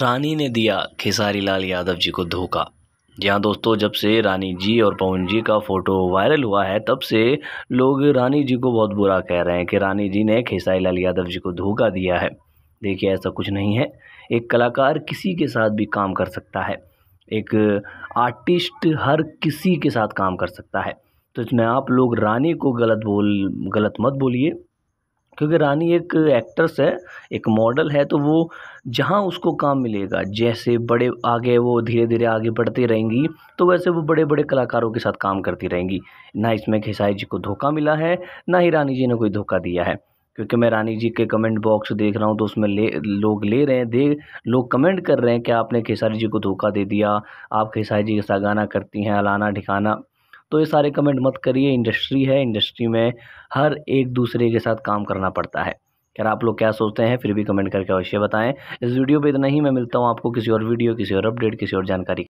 रानी ने दिया खेसारी लाल यादव जी को धोखा जी हाँ दोस्तों जब से रानी जी और पवन जी का फ़ोटो वायरल हुआ है तब से लोग रानी जी को बहुत बुरा कह रहे हैं कि रानी जी ने खेसारी लाल यादव जी को धोखा दिया है देखिए ऐसा कुछ नहीं है एक कलाकार किसी के साथ भी काम कर सकता है एक आर्टिस्ट हर किसी के साथ काम कर सकता है तो इसमें आप लोग रानी को गलत बोल गलत मत बोलिए क्योंकि रानी एक एक्ट्रेस है एक मॉडल है तो वो जहाँ उसको काम मिलेगा जैसे बड़े आगे वो धीरे धीरे आगे बढ़ती रहेंगी तो वैसे वो बड़े बड़े कलाकारों के साथ काम करती रहेंगी ना इसमें खेसाई जी को धोखा मिला है ना ही रानी जी ने कोई धोखा दिया है क्योंकि मैं रानी जी के कमेंट बॉक्स देख रहा हूँ तो उसमें ले लोग ले रहे हैं दे लोग कमेंट कर रहे हैं कि आपने खेसारी जी को धोखा दे दिया आप खेसारी जी के साथ गाना करती हैं अलाना ठिकाना तो ये सारे कमेंट मत करिए इंडस्ट्री है इंडस्ट्री में हर एक दूसरे के साथ काम करना पड़ता है यार आप लोग क्या सोचते हैं फिर भी कमेंट करके अवश्य बताएं इस वीडियो पे इतना ही मैं मिलता हूँ आपको किसी और वीडियो किसी और अपडेट किसी और जानकारी